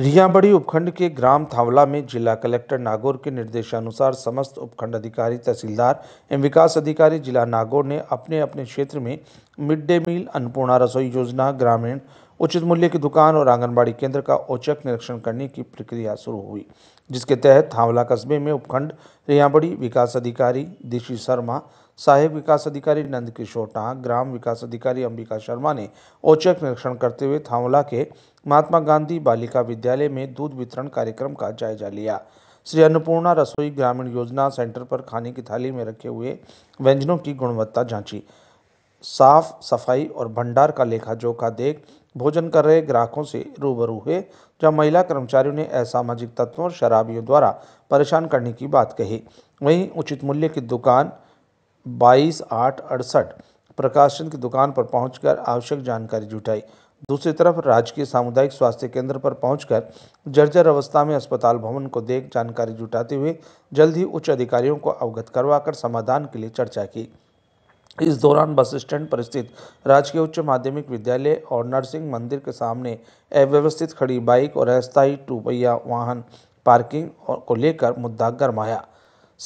रियाबड़ी उपखंड के ग्राम थावला में जिला कलेक्टर नागौर के निर्देशानुसार समस्त उपखंड अधिकारी तहसीलदार एवं विकास अधिकारी जिला नागौर ने अपने अपने क्षेत्र में मिड डे मील अन्नपूर्णा रसोई योजना ग्रामीण उचित मूल्य की दुकान और आंगनबाड़ी केंद्र का औचक निरीक्षण करने की प्रक्रिया शुरू हुई जिसके तहत थावला कस्बे में उपखंड रियाबड़ी विकास अधिकारी दिशी शर्मा सहायक विकास अधिकारी नंद किशोर टांग ग्राम विकास अधिकारी अंबिका शर्मा ने औचक निरीक्षण करते हुए थावला के महात्मा गांधी बालिका विद्यालय में दूध वितरण कार्यक्रम का जायजा लिया श्री अन्नपूर्णा रसोई ग्रामीण योजना सेंटर पर खाने की थाली में रखे हुए व्यंजनों की गुणवत्ता जांची साफ सफाई और भंडार का लेखा जोखा देख भोजन कर रहे ग्राहकों से रूबरू हुए जहां महिला कर्मचारियों ने असामाजिक तत्वों और शराबियों द्वारा परेशान करने की बात कही वहीं उचित मूल्य की दुकान बाईस आठ अड़सठ प्रकाशन की दुकान पर पहुंचकर आवश्यक जानकारी जुटाई दूसरी तरफ राजकीय सामुदायिक स्वास्थ्य केंद्र पर पहुंचकर जर्जर अवस्था में अस्पताल भवन को देख जानकारी जुटाते हुए जल्द ही उच्च अधिकारियों को अवगत करवाकर समाधान के लिए चर्चा की इस दौरान बस स्टैंड पर स्थित राजकीय उच्च माध्यमिक विद्यालय और नरसिंह मंदिर के सामने अव्यवस्थित खड़ी बाइक और अस्थायी टू पहिया वाहन पार्किंग को लेकर मुद्दा गर्माया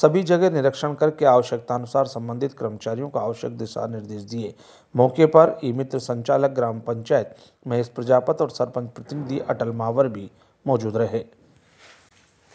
सभी जगह निरीक्षण करके आवश्यकतानुसार संबंधित कर्मचारियों को आवश्यक दिशा निर्देश दिए मौके पर ई मित्र संचालक ग्राम पंचायत महेश प्रजापत और सरपंच प्रतिनिधि अटल मावर भी मौजूद रहे